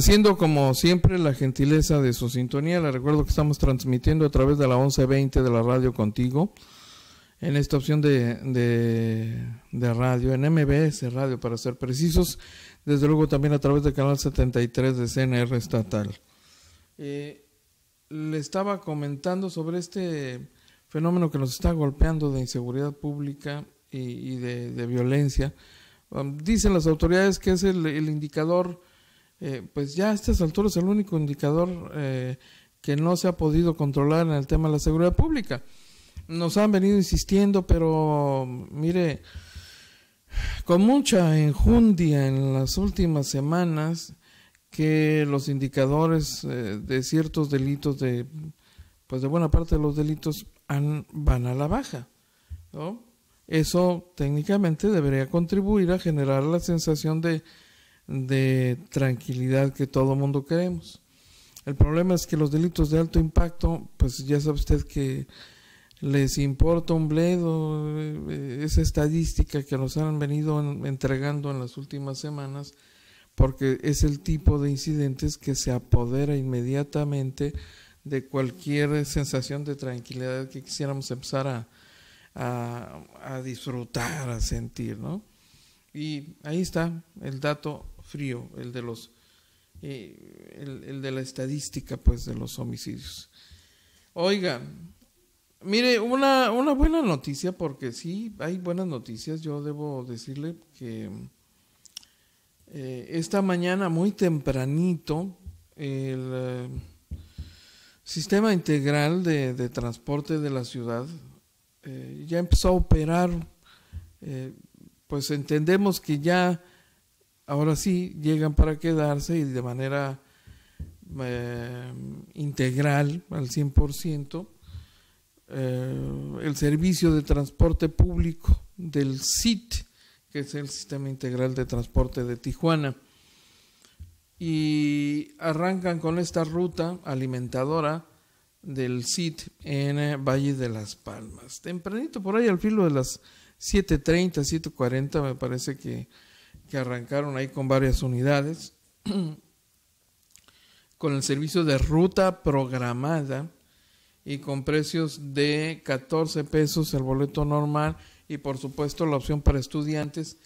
Haciendo como siempre la gentileza de su sintonía, le recuerdo que estamos transmitiendo a través de la 1120 de la radio contigo, en esta opción de, de, radio, en MBS Radio para ser precisos, desde luego también a través del canal 73 de CNR estatal. Eh, le estaba comentando sobre este fenómeno que nos está golpeando de inseguridad pública y, de, violencia. Um, dicen las autoridades que es el indicador eh, pues ya a estas alturas el único indicador eh, que no se ha podido controlar en el tema de la seguridad pública. Nos han venido insistiendo, pero mire, con mucha enjundia en las últimas semanas que los indicadores eh, de ciertos delitos de pues de buena parte de los delitos han, van a la baja, Eso técnicamente debería contribuir a generar la sensación de de tranquilidad que todo mundo queremos. El problema es que los delitos de alto impacto, pues ya sabe usted que les importa un bledo eh, esa estadística que nos han venido entregando en las últimas semanas, porque es el tipo de incidentes que se apodera inmediatamente de cualquier sensación de tranquilidad que quisiéramos empezar a, disfrutar, a sentir, ¿no? Y ahí está el dato frío, el de los eh, el, de la estadística pues de los homicidios. oiga mire, una, buena noticia, porque sí, hay buenas noticias, yo debo decirle que eh, esta mañana muy tempranito el eh, sistema integral de, de, transporte de la ciudad ya empezó a operar, pues entendemos que ya ahora sí llegan para quedarse y de manera eh, integral al 100%. Eh, el servicio de transporte público del SIT, que es el Sistema Integral de Transporte de Tijuana. Y arrancan con esta ruta alimentadora del CIT en eh, Valle de las Palmas. Tempranito por ahí, al filo de las 7.30, 7.40, me parece que que arrancaron ahí con varias unidades, con el servicio de ruta programada y con precios de 14 pesos el boleto normal y por supuesto la opción para estudiantes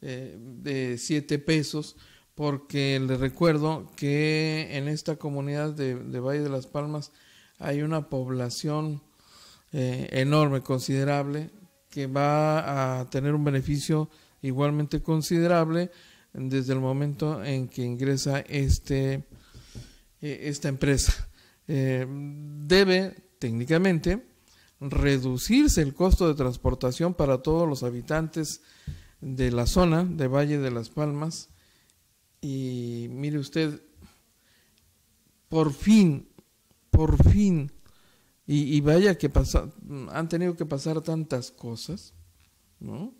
eh, de 7 pesos porque les recuerdo que en esta comunidad de, Valle de las Palmas hay una población eh, enorme, considerable, que va a tener un beneficio igualmente considerable desde el momento en que ingresa este, eh, esta empresa. Eh, debe, técnicamente, reducirse el costo de transportación para todos los habitantes de la zona de Valle de las Palmas. Y mire usted, por fin, por fin, y, vaya que han tenido que pasar tantas cosas, ¿no?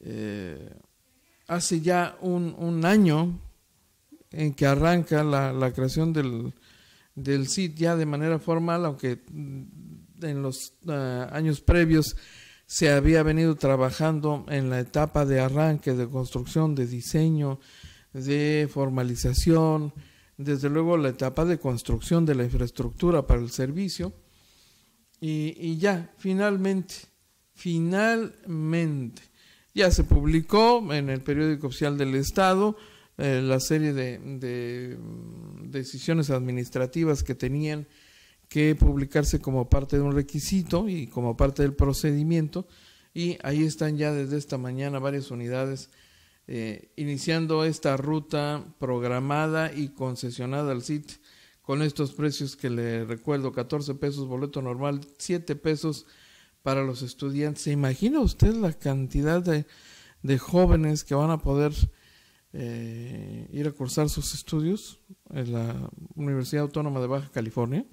Eh, hace ya un, año en que arranca la, creación del, del ya de manera formal, aunque mm, en los ah, años previos se había venido trabajando en la etapa de arranque, de construcción, de diseño, de formalización, desde luego la etapa de construcción de la infraestructura para el servicio. Y, y ya, finalmente, finalmente, ya se publicó en el periódico oficial del Estado eh, la serie de, mm, decisiones administrativas que tenían que publicarse como parte de un requisito y como parte del procedimiento. Y ahí están ya desde esta mañana varias unidades eh, iniciando esta ruta programada y concesionada al CIT con estos precios que le recuerdo, 14 pesos boleto normal, 7 pesos para los estudiantes. ¿Se imagina usted la cantidad de, jóvenes que van a poder eh, ir a cursar sus estudios en la Universidad Autónoma de Baja California?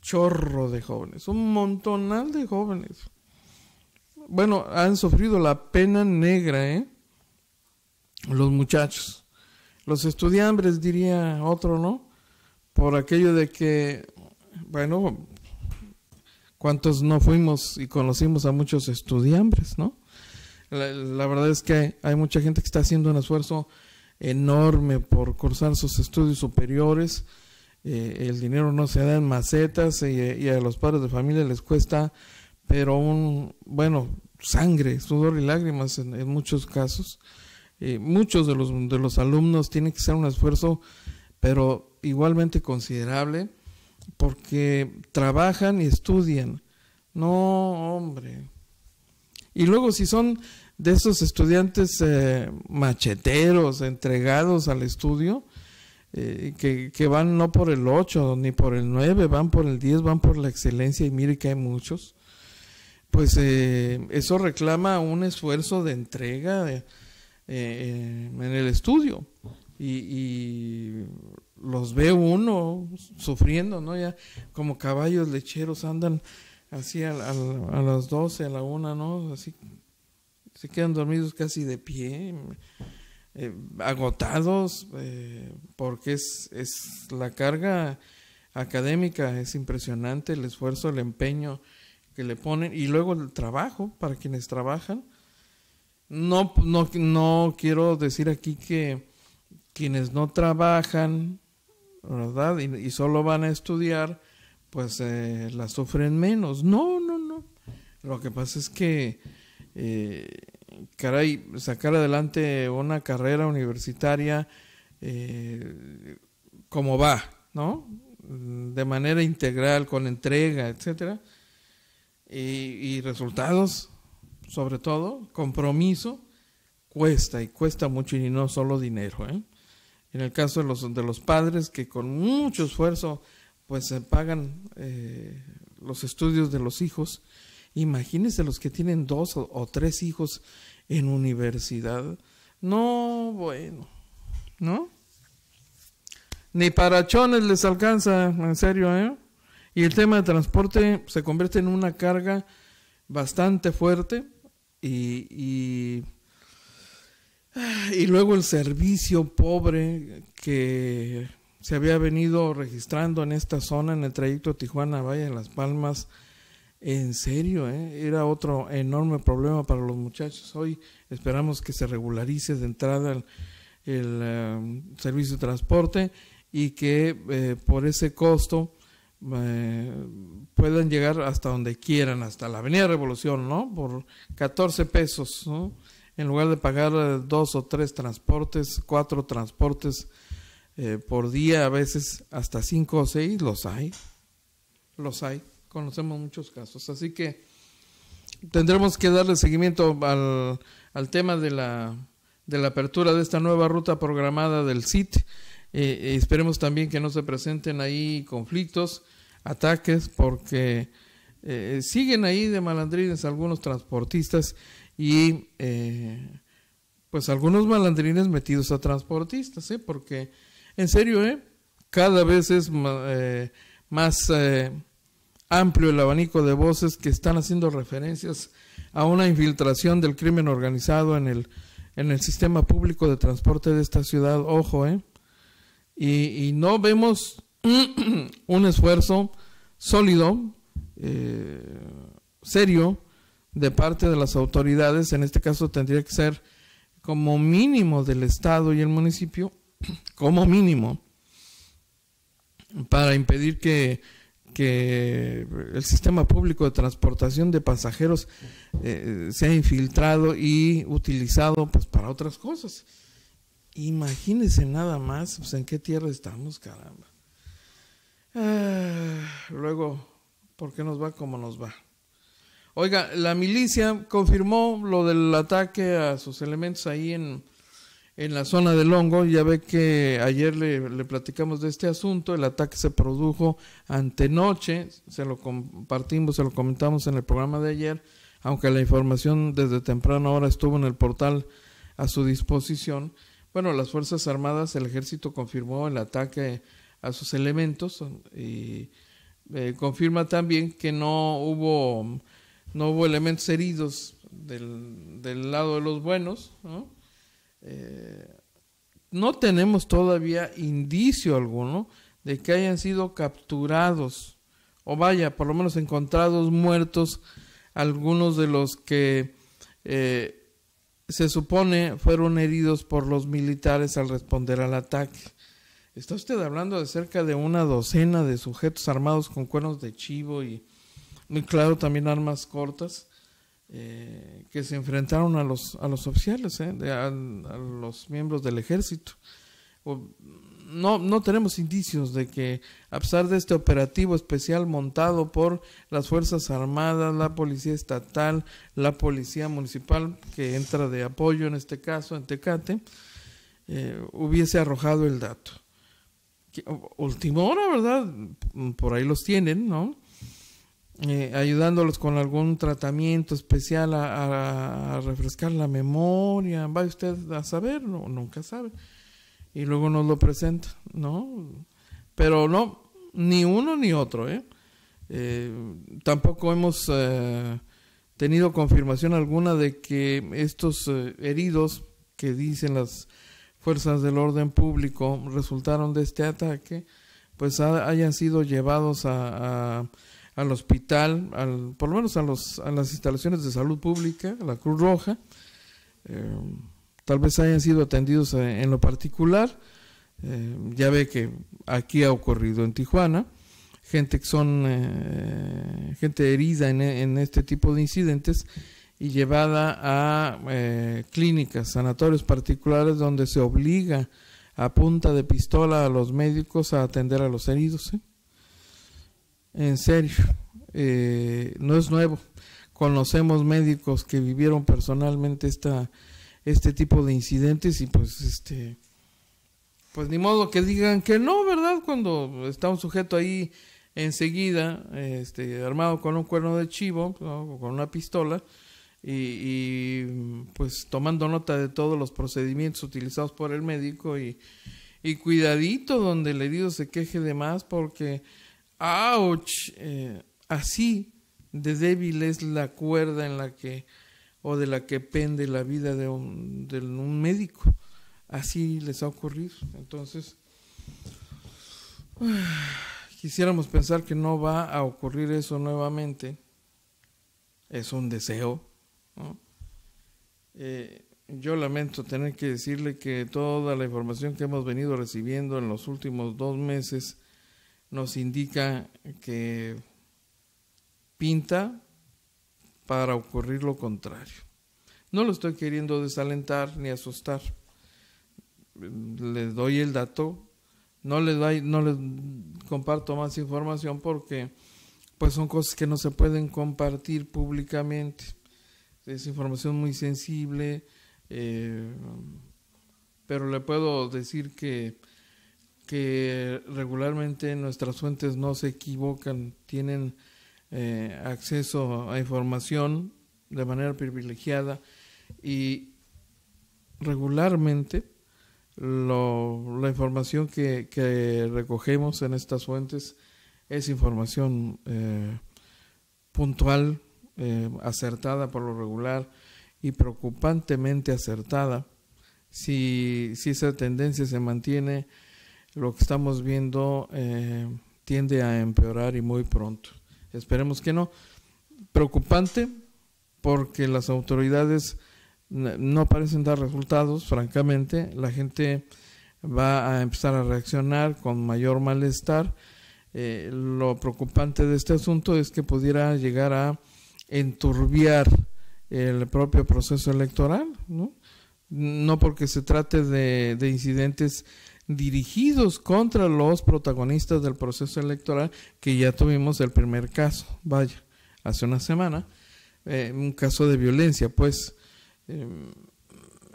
Chorro de jóvenes, un montonal de jóvenes. Bueno, han sufrido la pena negra, ¿eh? Los muchachos. Los estudiantes, diría otro, ¿no? Por aquello de que, bueno, ¿Cuántos no fuimos y conocimos a muchos estudiantes, no? La, verdad es que hay mucha gente que está haciendo un esfuerzo enorme por cursar sus estudios superiores. Eh, el dinero no se da en macetas y, a los padres de familia les cuesta, pero un, bueno, sangre, sudor y lágrimas en, muchos casos. Eh, muchos de los, de los alumnos tienen que hacer un esfuerzo, pero igualmente considerable porque trabajan y estudian. No, hombre. Y luego si son de esos estudiantes eh, macheteros, entregados al estudio, eh, que, van no por el 8 ni por el 9, van por el 10, van por la excelencia y mire que hay muchos, pues eh, eso reclama un esfuerzo de entrega en el estudio. y los ve uno sufriendo, ¿no? Ya como caballos lecheros andan así a, las 12, a la una, ¿no? Así se quedan dormidos casi de pie, eh, agotados, eh, porque es, es la carga académica, es impresionante el esfuerzo, el empeño que le ponen y luego el trabajo para quienes trabajan. No, no, no quiero decir aquí que quienes no trabajan ¿verdad? Y, solo van a estudiar, pues eh, la sufren menos. No, no, no. Lo que pasa es que, eh, caray, sacar adelante una carrera universitaria eh, como va, ¿no? De manera integral, con entrega, etcétera. Y, y resultados, sobre todo, compromiso, cuesta y cuesta mucho y no solo dinero, ¿eh? en el caso de los, de los padres que con mucho esfuerzo pues se eh, pagan eh, los estudios de los hijos. Imagínense los que tienen dos o, tres hijos en universidad. No, bueno, ¿no? Ni parachones les alcanza, en serio, ¿eh? Y el tema de transporte se convierte en una carga bastante fuerte y, y y luego el servicio pobre que se había venido registrando en esta zona, en el trayecto Tijuana-Valle de las Palmas, en serio, ¿eh? era otro enorme problema para los muchachos. Hoy esperamos que se regularice de entrada el, um, servicio de transporte y que eh, por ese costo eh, puedan llegar hasta donde quieran, hasta la Avenida Revolución, ¿no? Por 14 pesos, ¿no? en lugar de pagar eh, dos o tres transportes, cuatro transportes eh, por día, a veces hasta cinco o seis, los hay, los hay, conocemos muchos casos. Así que tendremos que darle seguimiento al, tema de la, apertura de esta nueva ruta programada del CIT. Eh, esperemos también que no se presenten ahí conflictos, ataques, porque siguen ahí de malandrines algunos transportistas y eh, pues algunos malandrines metidos a transportistas, ¿eh? porque en serio, ¿eh? cada vez es eh, más eh, amplio el abanico de voces que están haciendo referencias a una infiltración del crimen organizado en el, en el sistema público de transporte de esta ciudad, ojo, ¿eh? Y, no vemos un esfuerzo sólido, serio, de parte de las autoridades, en este caso tendría que ser como mínimo del Estado y el municipio, como mínimo, para impedir que, el sistema público de transportación de pasajeros eh, sea infiltrado y utilizado pues para otras cosas. Imagínense nada más, pues, en qué tierra estamos, caramba. Ah, luego, ¿por qué nos va como nos va? Oiga, la milicia confirmó lo del ataque a sus elementos ahí en, en la zona de hongo. Ya ve que ayer le, le, platicamos de este asunto. El ataque se produjo ante noche. Se lo compartimos, se lo comentamos en el programa de ayer. Aunque la información desde temprano ahora estuvo en el portal a su disposición. Bueno, las Fuerzas Armadas, el ejército confirmó el ataque a sus elementos y eh, confirma también que no hubo no hubo elementos heridos del, lado de los buenos, eh, ¿no? tenemos todavía indicio alguno de que hayan sido capturados, o vaya, por lo menos encontrados muertos algunos de los que eh, se supone fueron heridos por los militares al responder al ataque. Está usted hablando de cerca de una docena de sujetos armados con cuernos de chivo y muy claro, también armas cortas eh, que se enfrentaron a los, a los oficiales, eh, de, a, los miembros del ejército. no, no tenemos indicios de que, a pesar de este operativo especial montado por las Fuerzas Armadas, la Policía Estatal, la Policía Municipal, que entra de apoyo en este caso, en Tecate, eh, hubiese arrojado el dato. Última hora, ¿verdad? Por ahí los tienen, ¿no? Eh, ayudándolos con algún tratamiento especial a, refrescar la memoria. Va usted a saber, nunca sabe. Y luego nos lo presenta, ¿no? Pero no, ni uno ni otro, ¿eh? eh tampoco hemos eh, tenido confirmación alguna de que estos heridos que dicen las fuerzas del orden público resultaron de este ataque, pues hayan sido llevados a al hospital, al, por lo menos a, las instalaciones de salud pública, la Cruz Roja. Eh, tal vez hayan sido atendidos eh, en, lo particular. Eh, ya ve que aquí ha ocurrido en Tijuana, gente que son gente herida en, este tipo de incidentes y llevada a clínicas, sanatorios particulares donde se obliga a punta de pistola a los médicos a atender a los heridos en serio, eh, no es nuevo. Conocemos médicos que vivieron personalmente este tipo de incidentes y pues este pues ni modo que digan que no, ¿verdad? Cuando está un sujeto ahí enseguida, este, armado con un cuerno de chivo, o con una pistola, y, pues tomando nota de todos los procedimientos utilizados por el médico y, y cuidadito donde el herido se queje de más porque ¡Auch! Eh, así de débil es la cuerda en la que o de la que pende la vida de un, un médico. Así les ha ocurrido. Entonces, quisiéramos pensar que no va a ocurrir eso nuevamente. Es un deseo. Eh, yo lamento tener que decirle que toda la información que hemos venido recibiendo en los últimos dos meses nos indica que pinta para ocurrir lo contrario. No lo estoy queriendo desalentar ni asustar. Le doy el dato, no le doy, no comparto más información porque pues son cosas que no se pueden compartir públicamente. Es información muy sensible, eh, pero le puedo decir que que regularmente nuestras fuentes no se equivocan, tienen eh, acceso a información de manera privilegiada y regularmente la información que, recogemos en estas fuentes es información eh, puntual, eh, acertada por lo regular y preocupantemente acertada. si esa tendencia se mantiene, lo que estamos viendo eh, tiende a empeorar y muy pronto. Esperemos que no. Preocupante porque las autoridades no parecen dar resultados, francamente. La gente va a empezar a reaccionar con mayor malestar. Eh, lo preocupante de este asunto es que pudiera llegar a enturbiar el propio proceso electoral, ¿no? porque se trate de, de incidentes dirigidos contra los protagonistas del proceso electoral, que ya tuvimos el primer caso, vaya, hace una semana, eh, un caso de violencia, pues. Em,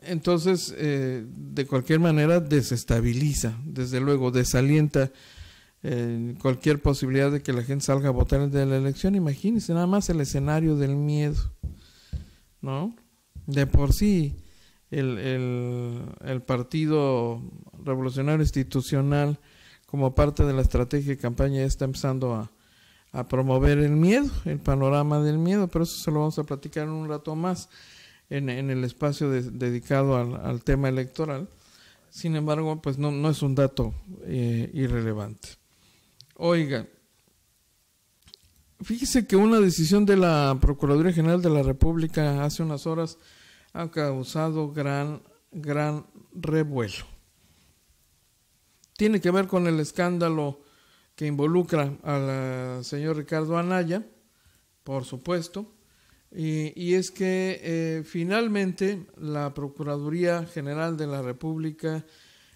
entonces, eh, de cualquier manera, desestabiliza, desde luego, desalienta eh, cualquier posibilidad de que la gente salga a votar de la elección. Imagínense nada más el escenario del miedo, ¿no? De por sí, el, Partido Revolucionario Institucional como parte de la estrategia de campaña está empezando a, promover el miedo, el panorama del miedo, pero eso se lo vamos a platicar en un rato más en, el espacio dedicado al, tema electoral. Sin embargo, pues no, no es un dato eh, irrelevante. Oiga, fíjese que una decisión de la Procuraduría General de la República hace unas horas ha causado gran, gran revuelo. Tiene que ver con el escándalo que involucra al señor Ricardo Anaya, por supuesto, y, es que eh, finalmente la Procuraduría General de la República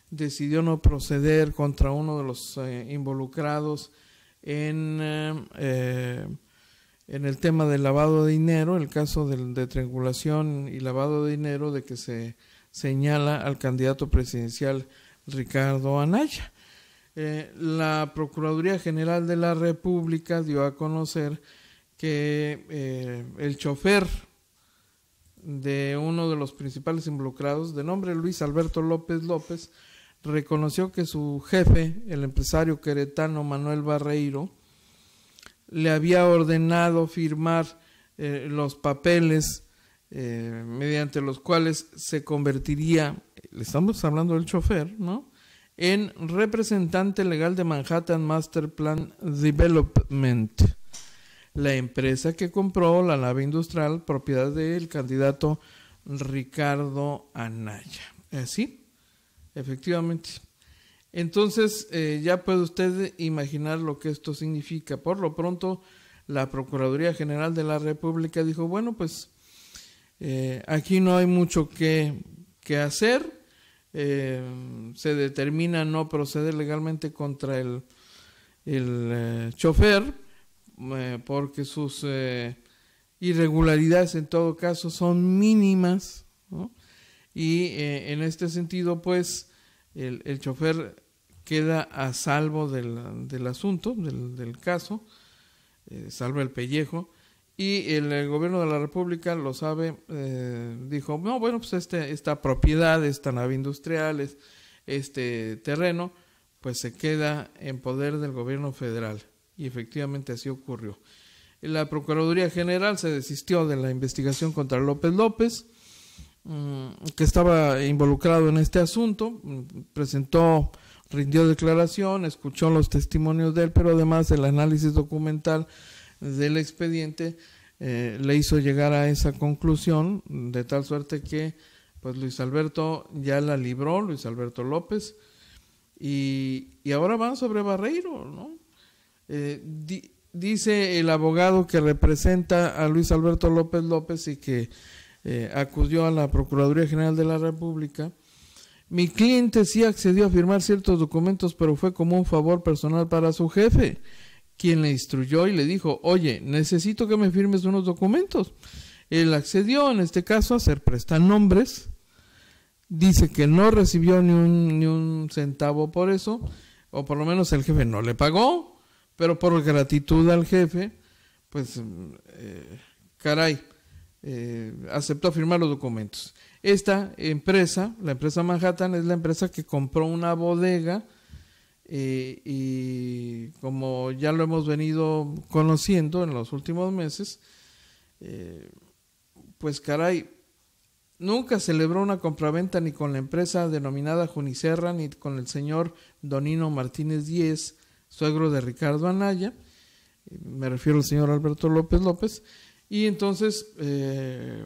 decidió no proceder contra uno de los eh, involucrados en eh, en el tema del lavado de dinero, el caso de, triangulación y lavado de dinero de que se señala al candidato presidencial Ricardo Anaya. Eh, la Procuraduría General de la República dio a conocer que eh, el chofer de uno de los principales involucrados, de nombre Luis Alberto López López, reconoció que su jefe, el empresario queretano Manuel Barreiro, le había ordenado firmar eh, los papeles eh, mediante los cuales se convertiría, le estamos hablando del chofer, ¿no? En representante legal de Manhattan Master Plan Development, la empresa que compró la nave industrial propiedad del candidato Ricardo Anaya. así ¿Eh, Efectivamente. Entonces, eh, ya puede usted imaginar lo que esto significa. Por lo pronto, la Procuraduría General de la República dijo, bueno, pues eh, aquí no hay mucho que, que hacer. Eh, se determina no proceder legalmente contra el, chofer porque sus irregularidades en todo caso son mínimas. Y en este sentido, pues, el, el chofer queda a salvo del, asunto, del, del caso, eh, salvo el pellejo, y el, gobierno de la República lo sabe, eh, dijo, no, bueno, pues este, esta propiedad, esta nave industrial, este terreno, pues se queda en poder del gobierno federal. Y efectivamente así ocurrió. La Procuraduría General se desistió de la investigación contra López López, Mm, que estaba involucrado en este asunto, mm, presentó, rindió declaración, escuchó los testimonios de él, pero además el análisis documental del expediente eh, le hizo llegar a esa conclusión, de tal suerte que pues Luis Alberto ya la libró, Luis Alberto López, y, ahora van sobre Barreiro, ¿no? Eh, dice el abogado que representa a Luis Alberto López López y que eh, acudió a la Procuraduría General de la República. Mi cliente sí accedió a firmar ciertos documentos, pero fue como un favor personal para su jefe, quien le instruyó y le dijo, oye, necesito que me firmes unos documentos. Él accedió, en este caso, a hacer prestanombres. Dice que no recibió ni un, centavo por eso, o por lo menos el jefe no le pagó, pero por gratitud al jefe, pues, eh, caray, eh, aceptó firmar los documentos. Esta empresa, la empresa Manhattan, es la empresa que compró una bodega eh, y como ya lo hemos venido conociendo en los últimos meses, eh, pues caray, nunca celebró una compraventa ni con la empresa denominada Junicerra ni con el señor Donino Martínez Díez, suegro de Ricardo Anaya, me refiero al señor Alberto López López, y entonces eh,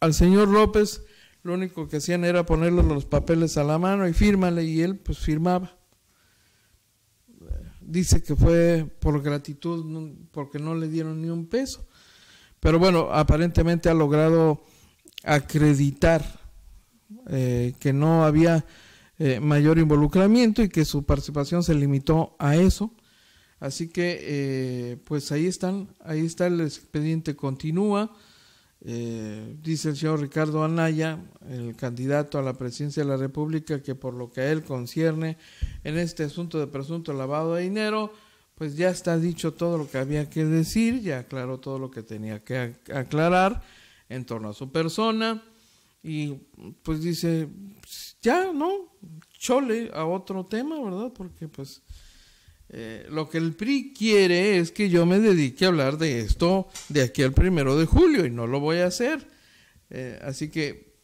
al señor López lo único que hacían era ponerle los papeles a la mano y fírmale y él pues firmaba. Dice que fue por gratitud porque no le dieron ni un peso. Pero bueno, aparentemente ha logrado acreditar eh, que no había eh, mayor involucramiento y que su participación se limitó a eso. Así que, eh, pues ahí están, ahí está el expediente continúa. Eh, dice el señor Ricardo Anaya, el candidato a la presidencia de la República, que por lo que a él concierne en este asunto de presunto lavado de dinero, pues ya está dicho todo lo que había que decir, ya aclaró todo lo que tenía que aclarar en torno a su persona. Y pues dice, ya, ¿no? Chole a otro tema, ¿verdad? Porque pues eh, lo que el PRI quiere es que yo me dedique a hablar de esto de aquí al primero de julio y no lo voy a hacer. Eh, así que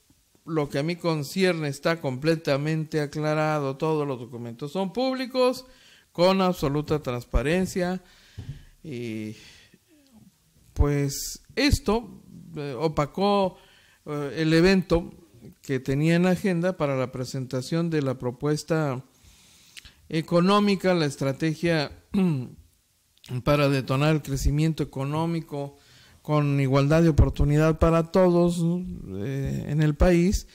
lo que a mí concierne está completamente aclarado, todos los documentos son públicos, con absoluta transparencia y pues esto eh, opacó el evento que tenía en agenda para la presentación de la propuesta económica, la estrategia para detonar el crecimiento económico con igualdad de oportunidad para todos eh, en el país,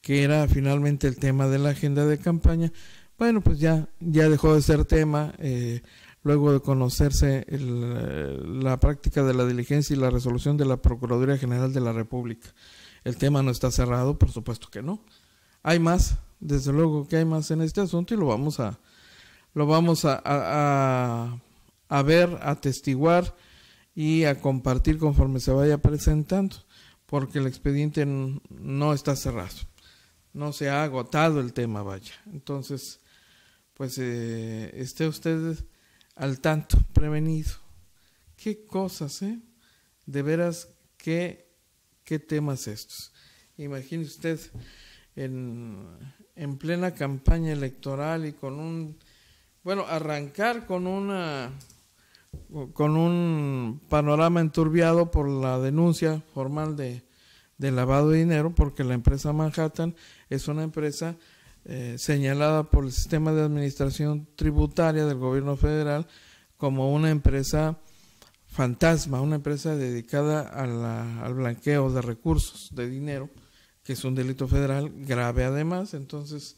que era finalmente el tema de la agenda de campaña. Bueno, pues ya, ya dejó de ser tema. Eh, luego de conocerse eh, la práctica de la diligencia y la resolución de la Procuraduría General de la República. El tema no está cerrado, por supuesto que no. Hay más, desde luego que hay más en este asunto y lo vamos a, lo vamos a, ver, a testiguar y a compartir conforme se vaya presentando, porque el expediente no está cerrado, no se ha agotado el tema, vaya. Entonces, pues eh, esté usted al tanto, prevenido. Qué cosas, ¿eh? De veras, qué, qué temas estos. Imagine usted en plena campaña electoral y con un bueno, arrancar con una con un panorama enturbiado por la denuncia formal de, de lavado de dinero, porque la empresa Manhattan es una empresa eh, señalada por el sistema de administración tributaria del gobierno federal como una empresa fantasma, una empresa dedicada al blanqueo de recursos, de dinero, que es un delito federal grave además. Entonces,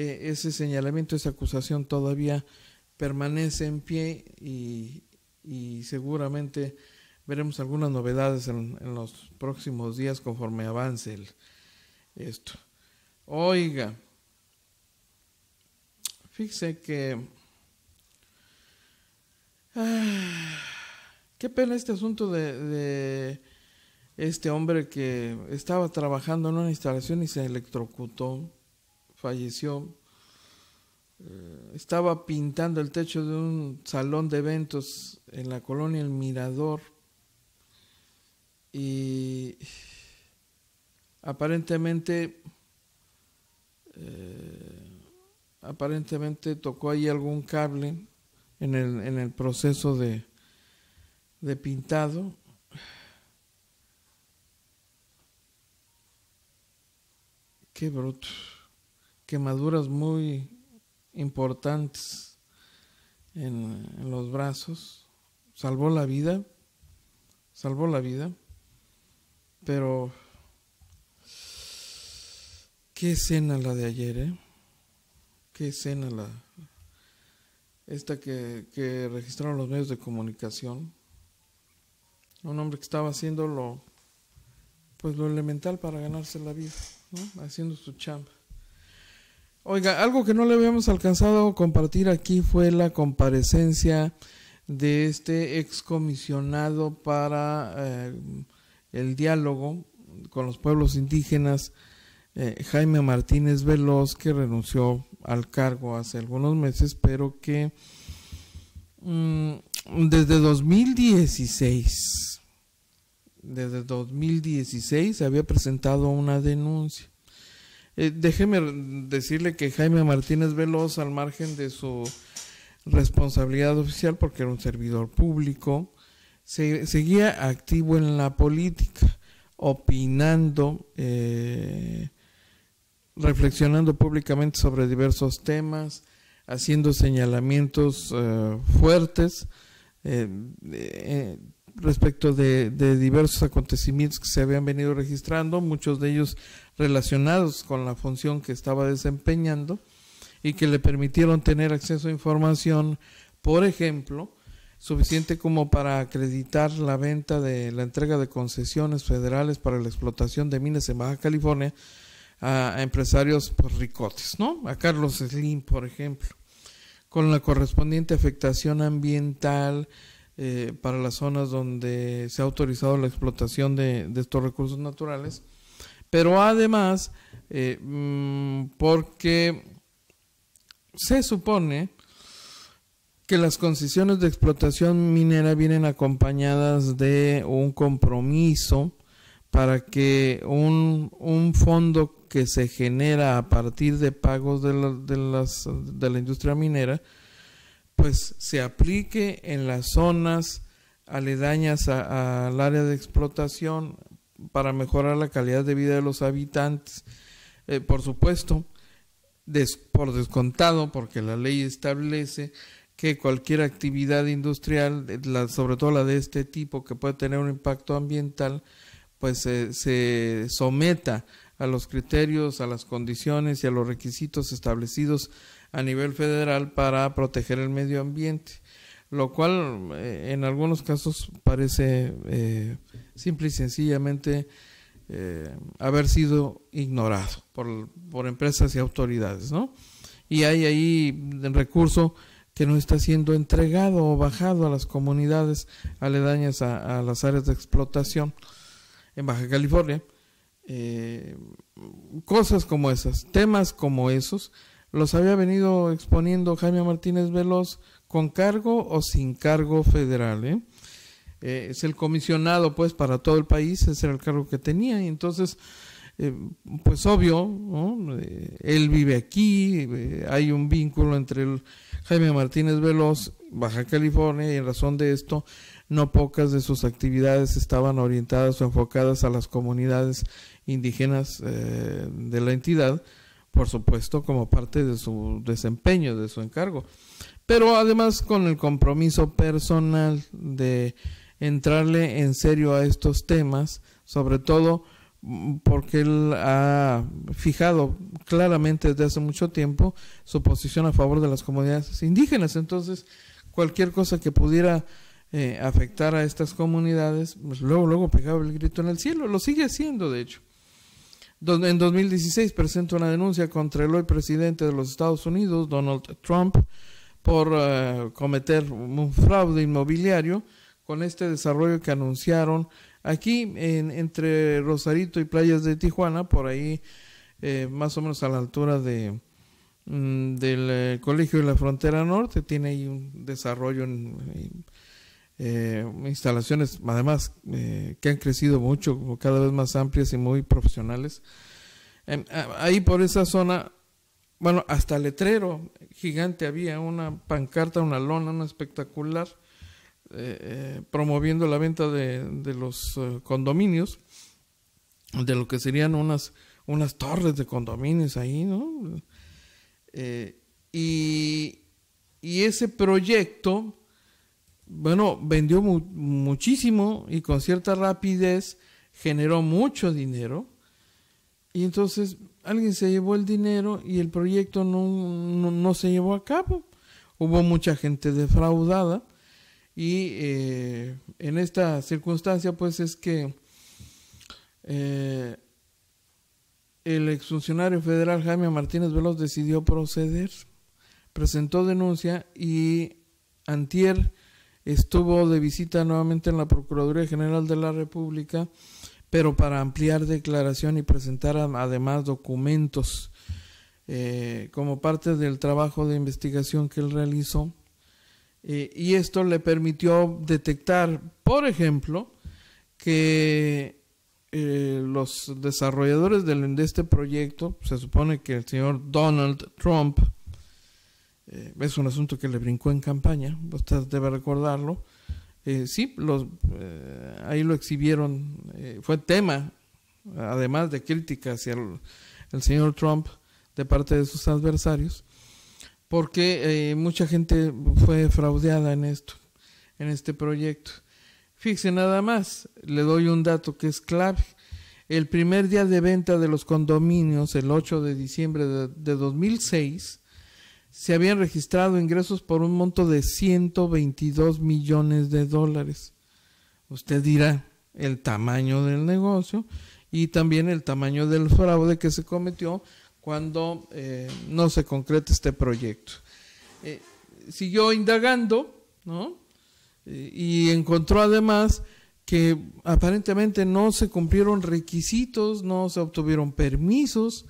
eh, ese señalamiento, esa acusación todavía permanece en pie y, seguramente veremos algunas novedades en, los próximos días conforme avance esto. Oiga, fíjese que... Ah, qué pena este asunto de este hombre que estaba trabajando en una instalación y se electrocutó falleció, eh, estaba pintando el techo de un salón de eventos en la colonia El Mirador y aparentemente eh, aparentemente tocó ahí algún cable en el, en el proceso de, de pintado Qué bruto quemaduras muy importantes en, los brazos. Salvó la vida, salvó la vida, pero qué escena la de ayer, ¿eh? Qué escena la esta que, registraron los medios de comunicación. Un hombre que estaba haciendo lo, pues lo elemental para ganarse la vida, haciendo su chamba. Oiga, algo que no le habíamos alcanzado a compartir aquí fue la comparecencia de este excomisionado para eh, el diálogo con los pueblos indígenas, eh, Jaime Martínez Veloz, que renunció al cargo hace algunos meses, pero que mm, desde 2016, desde 2016 se había presentado una denuncia eh, déjeme decirle que Jaime Martínez Veloz, al margen de su responsabilidad oficial, porque era un servidor público, seguía activo en la política, opinando, eh, reflexionando públicamente sobre diversos temas, haciendo señalamientos eh, fuertes respecto de, de diversos acontecimientos que se habían venido registrando, muchos de ellos relacionados con la función que estaba desempeñando y que le permitieron tener acceso a información, por ejemplo, suficiente como para acreditar la venta de la entrega de concesiones federales para la explotación de minas en Baja California a, empresarios por ricotes, ¿no? A Carlos Slim, por ejemplo, con la correspondiente afectación ambiental eh, para las zonas donde se ha autorizado la explotación de estos recursos naturales pero además eh, mm, porque se supone que las concesiones de explotación minera vienen acompañadas de un compromiso para que un, un fondo que se genera a partir de pagos de la, las, de la industria minera, pues se aplique en las zonas aledañas al área de explotación, para mejorar la calidad de vida de los habitantes. Eh, por supuesto, por descontado, porque la ley establece que cualquier actividad industrial, eh, sobre todo la de este tipo, que puede tener un impacto ambiental, pues eh, se someta a los criterios, a las condiciones y a los requisitos establecidos a nivel federal para proteger el medio ambiente lo cual eh, en algunos casos parece eh, simple y sencillamente eh, haber sido ignorado por, empresas y autoridades, ¿no? Y hay ahí recurso que no está siendo entregado o bajado a las comunidades aledañas a las áreas de explotación en Baja California. cosas como esas, temas como esos, los había venido exponiendo Jaime Martínez Veloz, con cargo o sin cargo federal. ¿eh? Eh, es el comisionado, pues, para todo el país, ese era el cargo que tenía. Y entonces, eh, pues obvio, él vive aquí, hay un vínculo entre el Jaime Martínez Veloz, Baja California, y en razón de esto, no pocas de sus actividades estaban orientadas o enfocadas a las comunidades indígenas de la entidad, por supuesto, como parte de su desempeño, de su encargo pero además con el compromiso personal de entrarle en serio a estos temas, sobre todo mm, porque él ha fijado claramente desde hace mucho tiempo su posición a favor de las comunidades indígenas. Entonces, cualquier cosa que pudiera eh, afectar a estas comunidades, pues luego, luego pegaba el grito en el cielo, lo sigue haciendo, de hecho. En 2016 presentó una denuncia contra el hoy presidente de los Estados Unidos, Donald Trump, por eh, cometer un fraude inmobiliario con este desarrollo que anunciaron aquí entre Rosarito y Playas de Tijuana, por ahí eh, más o menos a la altura de mm, del eh, Colegio de la Frontera Norte, tiene ahí un desarrollo en, instalaciones, además que han crecido mucho, cada vez más amplias y muy profesionales. ahí por esa zona bueno, hasta letrero gigante había, una pancarta, una lona, una espectacular, eh, eh, promoviendo la venta de, de los eh, condominios, de lo que serían unas, unas torres de condominios ahí, ¿no? y, y, ese proyecto, bueno, vendió muchísimo y con cierta rapidez generó mucho dinero. Y entonces alguien se llevó el dinero y el proyecto no, se llevó a cabo. Hubo mucha gente defraudada y eh, en esta circunstancia pues es que eh, el exfuncionario federal Jaime Martínez Veloz decidió proceder, presentó denuncia y antier estuvo de visita nuevamente en la Procuraduría General de la República pero para ampliar declaración y presentar además documentos eh, como parte del trabajo de investigación que él realizó. Eh, y esto le permitió detectar, por ejemplo, que eh, los desarrolladores de este proyecto, se supone que el señor Donald Trump, es un asunto que le brincó en campaña, usted debe recordarlo, eh, sí, los, eh, ahí lo exhibieron, eh, fue tema, además de crítica hacia el, señor Trump de parte de sus adversarios, porque mucha gente fue fraudeada en esto, en este proyecto. Fíjense nada más, le doy un dato que es clave. El primer día de venta de los condominios, el 8 de diciembre de 2006, se habían registrado ingresos por un monto de 122 millones de dólares. Usted dirá el tamaño del negocio y también el tamaño del fraude que se cometió cuando eh, no se concreta este proyecto. Eh, siguió indagando, eh, y encontró además que aparentemente no se cumplieron requisitos, no se obtuvieron permisos,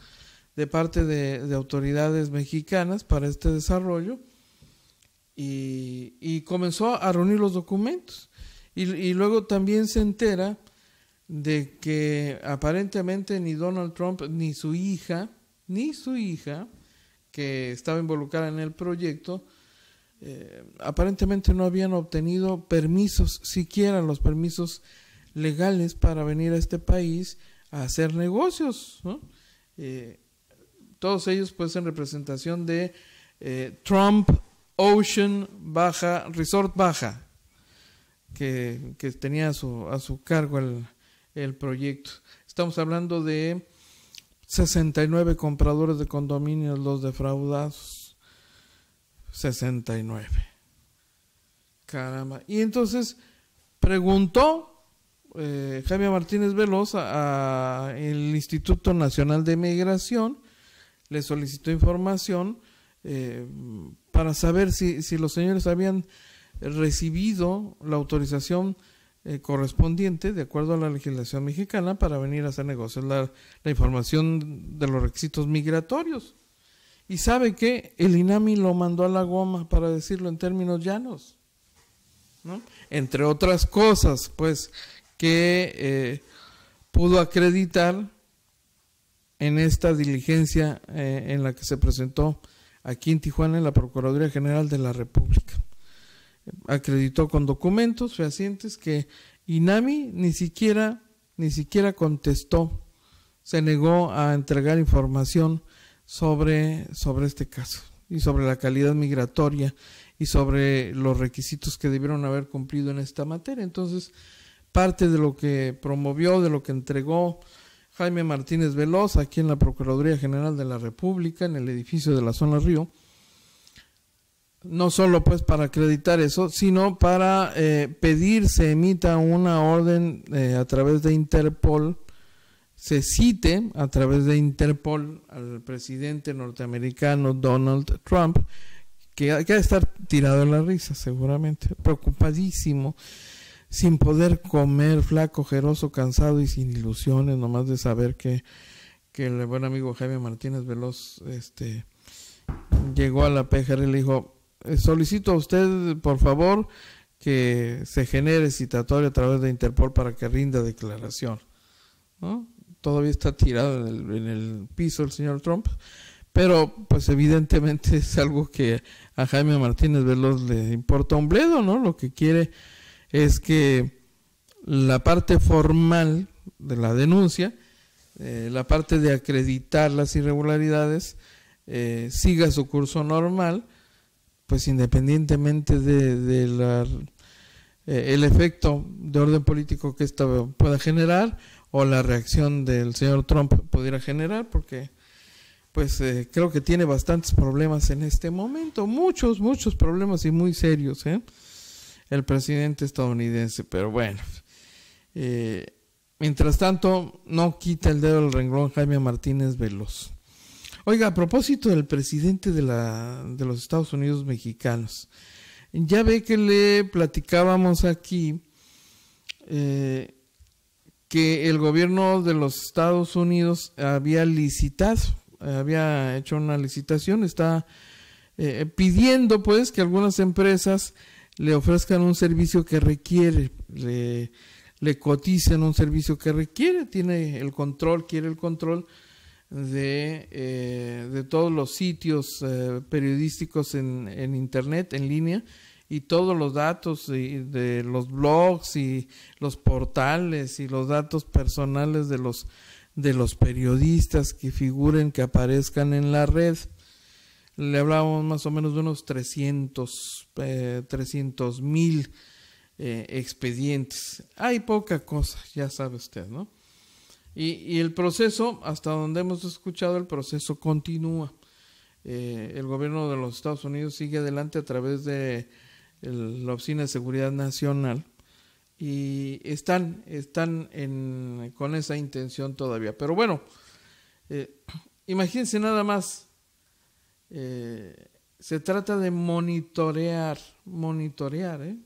de parte de, autoridades mexicanas para este desarrollo y, comenzó a reunir los documentos. Y, luego también se entera de que aparentemente ni Donald Trump ni su hija, ni su hija, que estaba involucrada en el proyecto, eh, aparentemente no habían obtenido permisos, siquiera los permisos legales para venir a este país a hacer negocios. Eh, todos ellos pues en representación de eh, Trump Ocean Baja, Resort Baja, que, tenía a su, a su cargo el, el proyecto. Estamos hablando de 69 compradores de condominios los defraudados. 69. Caramba. Y entonces preguntó eh, Javier Martínez Veloz al Instituto Nacional de Migración le solicitó información eh, para saber si, si, los señores habían recibido la autorización eh, correspondiente de acuerdo a la legislación mexicana para venir a hacer negocios, la, información de los requisitos migratorios. Y sabe que el INAMI lo mandó a la goma, para decirlo en términos llanos. Entre otras cosas, pues, que eh, pudo acreditar en esta diligencia eh, en la que se presentó aquí en Tijuana en la Procuraduría General de la República. Acreditó con documentos fehacientes que Inami ni siquiera ni siquiera contestó, se negó a entregar información sobre, sobre este caso y sobre la calidad migratoria y sobre los requisitos que debieron haber cumplido en esta materia. Entonces, parte de lo que promovió, de lo que entregó, Jaime Martínez Veloz, aquí en la Procuraduría General de la República, en el edificio de la zona Río. No solo pues para acreditar eso, sino para eh, pedir se emita una orden eh, a través de Interpol, se cite a través de Interpol al presidente norteamericano Donald Trump, que, que de estar tirado en la risa seguramente, preocupadísimo sin poder comer, flaco, jeroso, cansado y sin ilusiones, nomás de saber que, que el buen amigo Jaime Martínez Veloz este, llegó a la PGR y le dijo, eh, solicito a usted, por favor, que se genere citatorio a través de Interpol para que rinda declaración. ¿No? Todavía está tirado en el, en el piso el señor Trump, pero pues evidentemente es algo que a Jaime Martínez Veloz le importa un bledo, ¿no? Lo que quiere es que la parte formal de la denuncia, eh, la parte de acreditar las irregularidades, eh, siga su curso normal, pues independientemente de, eh, el efecto de orden político que esto pueda generar o la reacción del señor Trump pudiera generar, porque pues creo que tiene bastantes problemas en este momento, muchos, muchos problemas y muy serios. ¿eh? el presidente estadounidense. Pero bueno, eh, mientras tanto, no quita el dedo del renglón Jaime Martínez Veloz. Oiga, a propósito del presidente de, la, de los Estados Unidos mexicanos, ya ve que le platicábamos aquí eh, que el gobierno de los Estados Unidos había licitado, había hecho una licitación, está eh, pidiendo pues que algunas empresas le ofrezcan un servicio que requiere, le, cotizan un servicio que requiere, tiene el control, quiere el control de, eh, de todos los sitios eh, periodísticos en, en, Internet, en línea, y todos los datos de los blogs y los portales y los datos personales de los, de los periodistas que figuren, que aparezcan en la red le hablábamos más o menos de unos 300 eh, mil eh, expedientes. Hay poca cosa, ya sabe usted, ¿no? Y, el proceso, hasta donde hemos escuchado, el proceso continúa. Eh, el gobierno de los Estados Unidos sigue adelante a través de la Oficina de Seguridad Nacional y están, están con esa intención todavía. Pero bueno, imagínense nada más eh, se trata de monitorear, monitorear, ¿eh?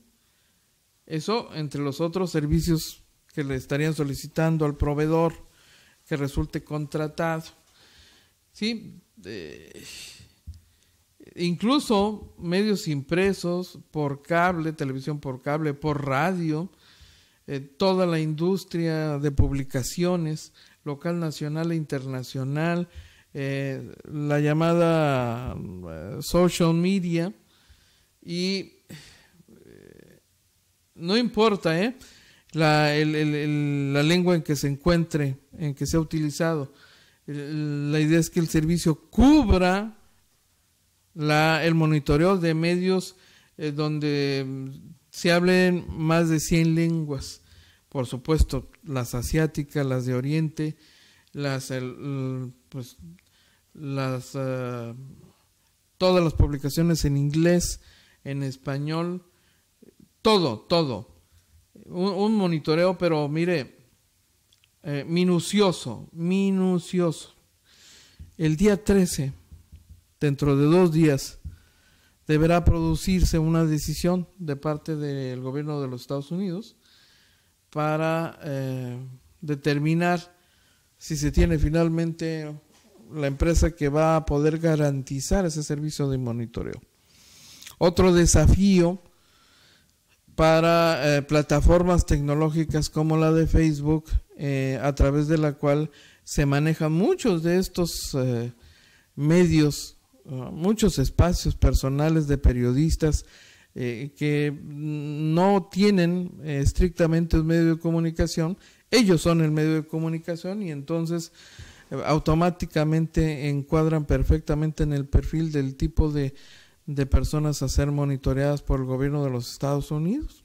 Eso entre los otros servicios que le estarían solicitando al proveedor que resulte contratado. Sí, eh, incluso medios impresos por cable, televisión por cable, por radio, toda la industria de publicaciones local, nacional e internacional, eh, la llamada eh, social media y eh, no importa la, lengua en que se encuentre, en que sea utilizado. La idea es que el servicio cubra el monitoreo de medios donde se hablen más de 100 lenguas. Por supuesto, las asiáticas, las de Oriente, las, pues, las, eh, todas las publicaciones en inglés, en español, todo, todo. Un, monitoreo, pero mire, eh, minucioso, minucioso. El día 13, dentro de dos días, deberá producirse una decisión de parte del gobierno de los Estados Unidos para eh, determinar si se tiene finalmente la empresa que va a poder garantizar ese servicio de monitoreo. Otro desafío para eh, plataformas tecnológicas como la de Facebook, eh, a través de la cual se manejan muchos de estos eh, medios, muchos espacios personales de periodistas que no tienen estrictamente un medio de comunicación, ellos son el medio de comunicación y entonces automáticamente encuadran perfectamente en el perfil del tipo de, de personas a ser monitoreadas por el gobierno de los Estados Unidos.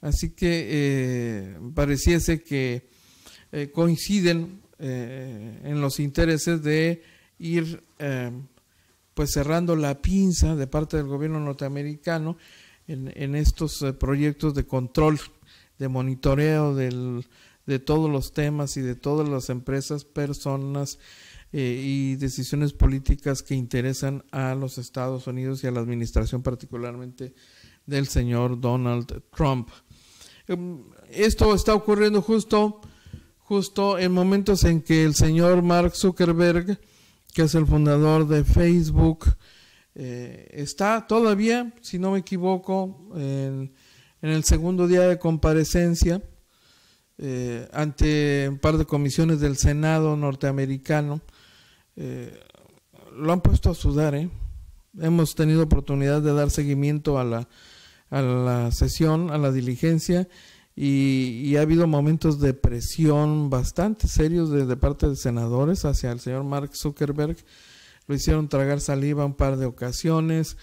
Así que eh, pareciese que eh, coinciden eh, en los intereses de ir pues cerrando la pinza de parte del gobierno norteamericano en estos proyectos de control, de monitoreo del, de todos los temas y de todas las empresas, personas eh, y decisiones políticas que interesan a los Estados Unidos y a la administración particularmente del señor Donald Trump. Em, esto está ocurriendo justo, justo en momentos en que el señor Mark Zuckerberg, que es el fundador de Facebook, eh, está todavía, si no me equivoco, en el segundo día de comparecencia eh, ante un par de comisiones del Senado norteamericano, eh, lo han puesto a sudar. ¿eh? Hemos tenido oportunidad de dar seguimiento a la, a la sesión, a la diligencia, y, ha habido momentos de presión bastante serios de, de, parte de senadores hacia el señor Mark Zuckerberg. Lo hicieron tragar saliva un par de ocasiones.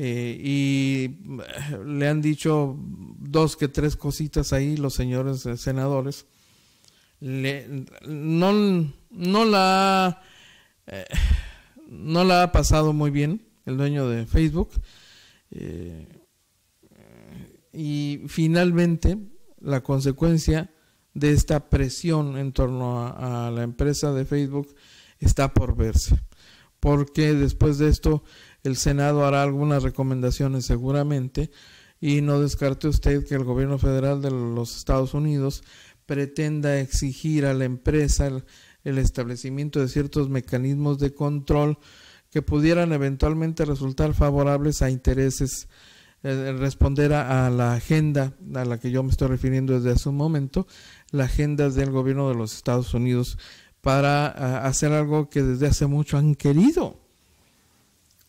Eh, y eh, le han dicho dos que tres cositas ahí los señores eh, senadores. no, la, no la ha pasado muy bien el dueño de Facebook. y finalmente, la consecuencia de esta presión en torno a, a la empresa de Facebook está por verse. Porque después de esto, el Senado hará algunas recomendaciones seguramente y no descarte usted que el gobierno federal de los Estados Unidos pretenda exigir a la empresa el, establecimiento de ciertos mecanismos de control que pudieran eventualmente resultar favorables a intereses eh, responder a, la agenda a la que yo me estoy refiriendo desde hace un momento, la agenda del gobierno de los Estados Unidos para hacer algo que desde hace mucho han querido,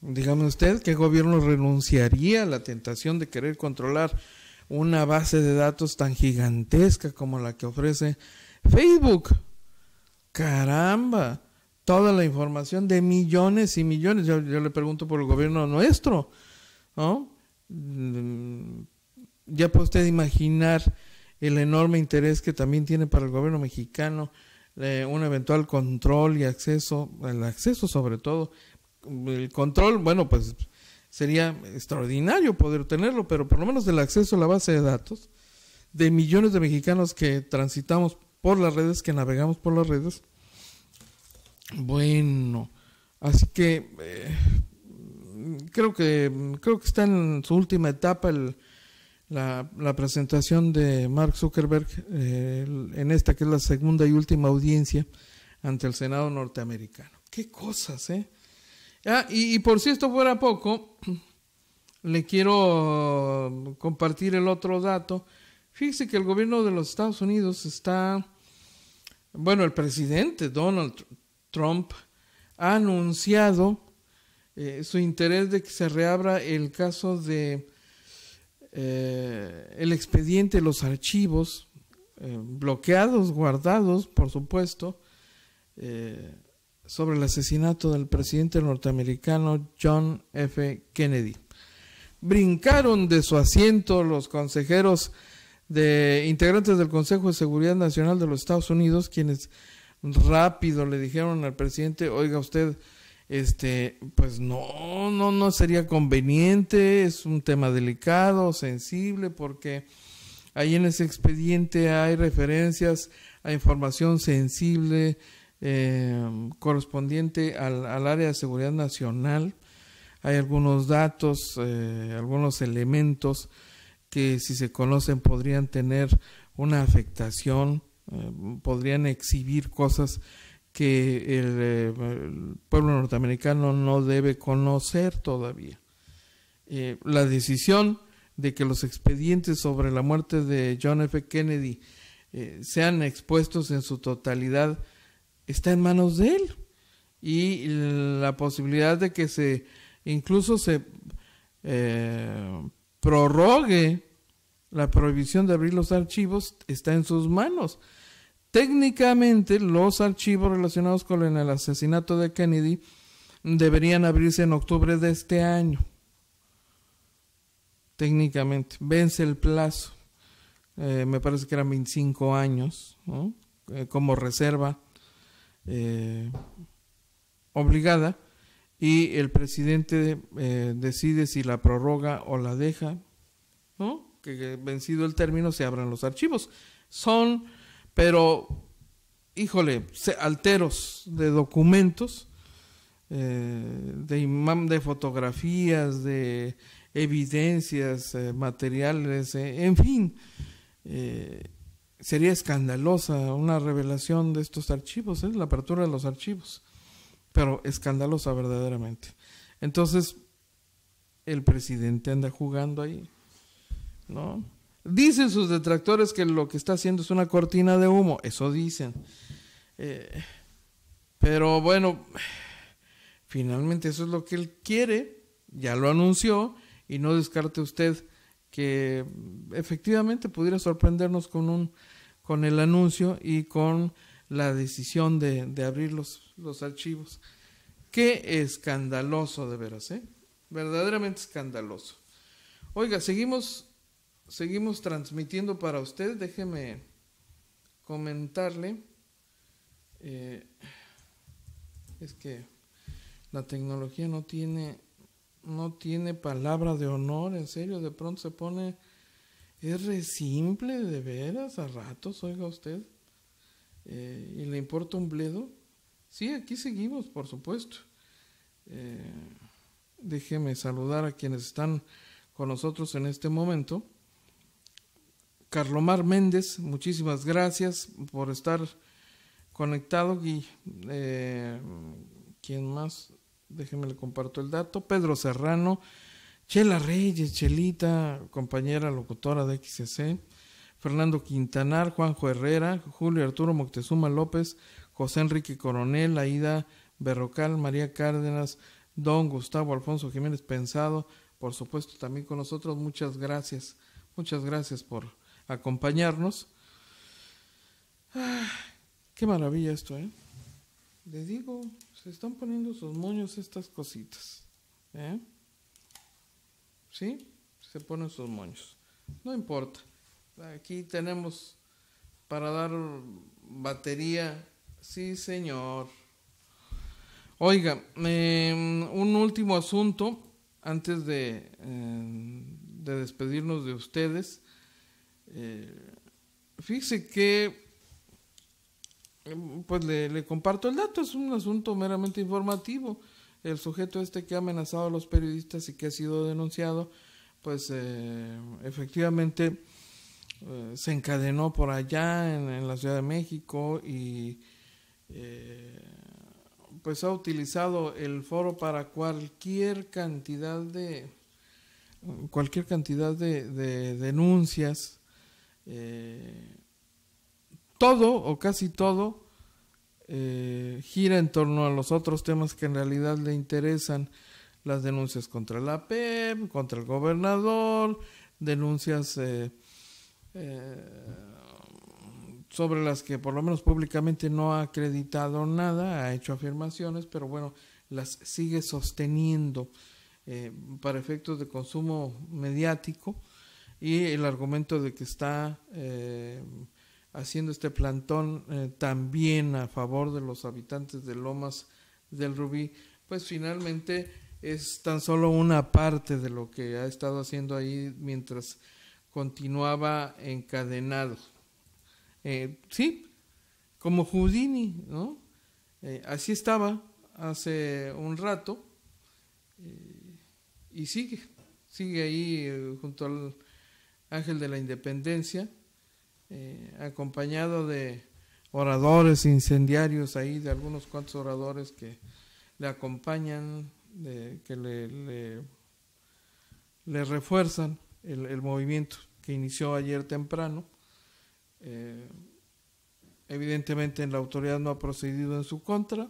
Dígame usted, ¿qué gobierno renunciaría a la tentación de querer controlar una base de datos tan gigantesca como la que ofrece Facebook? Caramba, toda la información de millones y millones. Yo, le pregunto por el gobierno nuestro, ¿no? Mm, ya puede usted imaginar el enorme interés que también tiene para el gobierno mexicano eh, un eventual control y acceso, el acceso sobre todo el control, bueno, pues sería extraordinario poder tenerlo, pero por lo menos el acceso a la base de datos de millones de mexicanos que transitamos por las redes, que navegamos por las redes. Bueno, así que eh, creo que creo que está en su última etapa el, la, presentación de Mark Zuckerberg eh, en esta que es la segunda y última audiencia ante el Senado norteamericano. Qué cosas, ¿eh? Ah, y, por si esto fuera poco, le quiero uh, compartir el otro dato. Fíjese que el gobierno de los Estados Unidos está, bueno, el presidente Donald Trump ha anunciado eh, su interés de que se reabra el caso de eh, el expediente, los archivos eh, bloqueados, guardados, por supuesto, sobre el asesinato del presidente norteamericano John F. Kennedy. Brincaron de su asiento los consejeros de integrantes del Consejo de Seguridad Nacional de los Estados Unidos, quienes rápido le dijeron al presidente, oiga usted, este, pues no, no, no sería conveniente, es un tema delicado, sensible, porque ahí en ese expediente hay referencias a información sensible, Em, correspondiente al, área de seguridad nacional. Hay algunos datos, eh, algunos elementos que si se conocen podrían tener una afectación, em, podrían exhibir cosas que em, el, pueblo norteamericano no debe conocer todavía. Eh, la decisión de que los expedientes sobre la muerte de John F. Kennedy eh, sean expuestos en su totalidad está en manos de él. Y la posibilidad de que se incluso se eh, prorrogue la prohibición de abrir los archivos está en sus manos. Técnicamente, los archivos relacionados con el asesinato de Kennedy deberían abrirse en octubre de este año. Técnicamente, vence el plazo. Eh, me parece que eran 25 años, eh, como reserva eh, obligada y el presidente eh, decide si la prorroga o la deja, ¿no? Que, vencido el término se abran los archivos. Son, pero, híjole, alteros de documentos, eh, de de fotografías, de evidencias, materiales, en fin sería escandalosa una revelación de estos archivos, es ¿eh? la apertura de los archivos, pero escandalosa verdaderamente. Entonces, el presidente anda jugando ahí, ¿no? Dicen sus detractores que lo que está haciendo es una cortina de humo, eso dicen. Eh, pero bueno, finalmente eso es lo que él quiere, ya lo anunció, y no descarte usted que efectivamente pudiera sorprendernos con un con el anuncio y con la decisión de, de abrir los, archivos. Qué escandaloso de veras, ¿eh? Verdaderamente escandaloso. Oiga, seguimos, seguimos transmitiendo para usted. Déjeme comentarle. Eh, es que la tecnología no tiene no tiene palabra de honor, en serio, de pronto se pone, es simple, de veras, a ratos, oiga usted, eh, y le importa un bledo. Sí, aquí seguimos, por supuesto. Eh, déjeme saludar a quienes están con nosotros en este momento. Carlomar Méndez, muchísimas gracias por estar conectado. Y, eh, ¿Quién más? déjenme le comparto el dato, Pedro Serrano, Chela Reyes, Chelita, compañera locutora de XCC, Fernando Quintanar, Juanjo Herrera, Julio Arturo Moctezuma López, José Enrique Coronel, Aida Berrocal, María Cárdenas, Don Gustavo Alfonso Jiménez Pensado, por supuesto también con nosotros, muchas gracias, muchas gracias por acompañarnos. Ah, qué maravilla esto, ¿eh? les digo, se están poniendo sus moños estas cositas. ¿eh? ¿Sí? Se ponen sus moños. No importa. Aquí tenemos para dar batería. Sí, señor. Oiga, em, un último asunto antes de, em, de despedirnos de ustedes. Eh, fíjese que Mm, pues le, comparto el dato, es un asunto meramente informativo. El sujeto este que ha amenazado a los periodistas y que ha sido denunciado, pues eh, efectivamente eh, se encadenó por allá en, la Ciudad de México y eh, pues ha utilizado el foro para cualquier cantidad de cualquier cantidad de, denuncias todo o casi todo eh, gira en torno a los otros temas que en realidad le interesan. Las denuncias contra la PEP, e contra el gobernador, denuncias eh, eh, sobre las que por lo menos públicamente no ha acreditado nada, ha hecho afirmaciones, pero bueno, las sigue sosteniendo para efectos de consumo mediático y el argumento de que está haciendo este plantón eh, también a favor de los habitantes de Lomas del Rubí, pues finalmente es tan solo una parte de lo que ha estado haciendo ahí mientras continuaba encadenado. Eh, sí, como Houdini, ¿no? Eh, así estaba hace un rato y sigue, sigue ahí junto al Ángel de la Independencia eh, acompañado de oradores incendiarios ahí, de algunos cuantos oradores que le acompañan, que le, refuerzan el, movimiento que inició ayer temprano. Eh, evidentemente la autoridad no ha procedido en su contra,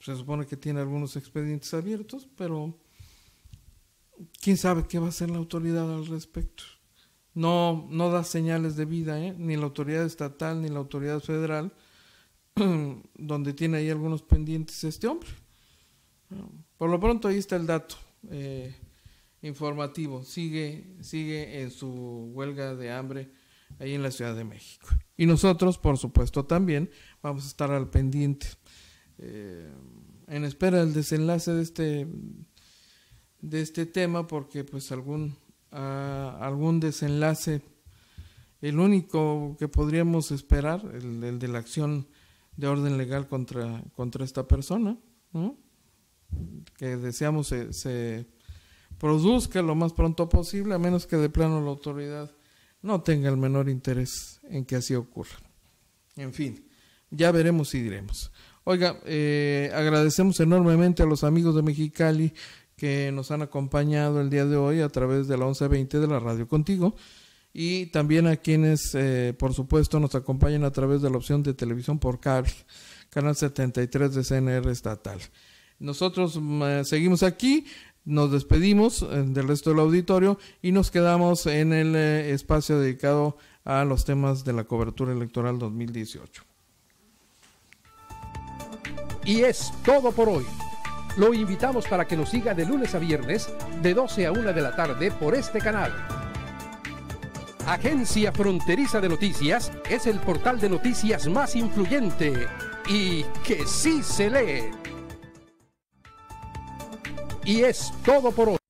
se supone que tiene algunos expedientes abiertos, pero quién sabe qué va a hacer la autoridad al respecto no, no da señales de vida, ¿eh? ni la autoridad estatal ni la autoridad federal, donde tiene ahí algunos pendientes este hombre. Por lo pronto ahí está el dato eh, informativo. Sigue, sigue en su huelga de hambre ahí en la Ciudad de México. Y nosotros, por supuesto, también vamos a estar al pendiente. Eh, en espera del desenlace de este de este tema porque pues algún a algún desenlace. El único que podríamos esperar, el, de la acción de orden legal contra, contra esta persona, que deseamos se, produzca lo más pronto posible, a menos que de plano la autoridad no tenga el menor interés en que así ocurra. En fin, ya veremos y diremos. Oiga, eh, agradecemos enormemente a los amigos de Mexicali que nos han acompañado el día de hoy a través de la 1120 de la radio contigo y también a quienes, eh, por supuesto, nos acompañan a través de la opción de televisión por cable, canal 73 de CNR estatal. Nosotros eh, seguimos aquí, nos despedimos eh, del resto del auditorio y nos quedamos en el espacio dedicado a los temas de la cobertura electoral 2018. Y es todo por hoy. Lo invitamos para que nos siga de lunes a viernes, de 12 a 1 de la tarde, por este canal. Agencia Fronteriza de Noticias es el portal de noticias más influyente y que sí se lee. Y es todo por hoy.